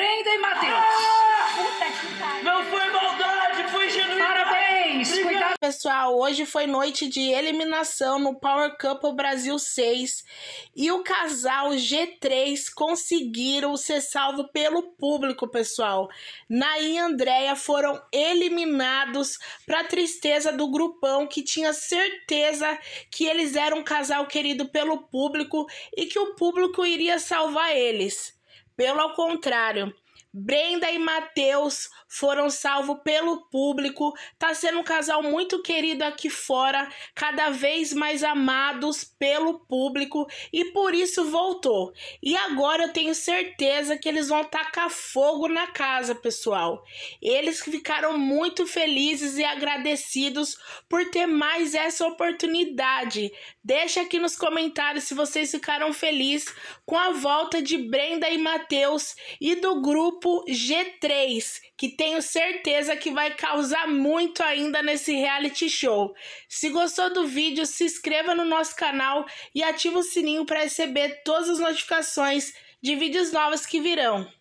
Prendem, Matheus! Ah, não foi maldade, foi genuína! Parabéns! Obrigado. pessoal! Hoje foi noite de eliminação no Power Couple Brasil 6 e o casal G3 conseguiram ser salvo pelo público, pessoal. Nay e Andréia foram eliminados para tristeza do grupão que tinha certeza que eles eram um casal querido pelo público e que o público iria salvar eles. Pelo contrário, Brenda e Matheus foram salvos pelo público. Tá sendo um casal muito querido aqui fora, cada vez mais amados pelo público e por isso voltou. E agora eu tenho certeza que eles vão tacar fogo na casa, pessoal. Eles ficaram muito felizes e agradecidos por ter mais essa oportunidade. Deixa aqui nos comentários se vocês ficaram felizes com a volta de Brenda e Matheus e do grupo grupo G3, que tenho certeza que vai causar muito ainda nesse reality show. Se gostou do vídeo, se inscreva no nosso canal e ative o sininho para receber todas as notificações de vídeos novos que virão.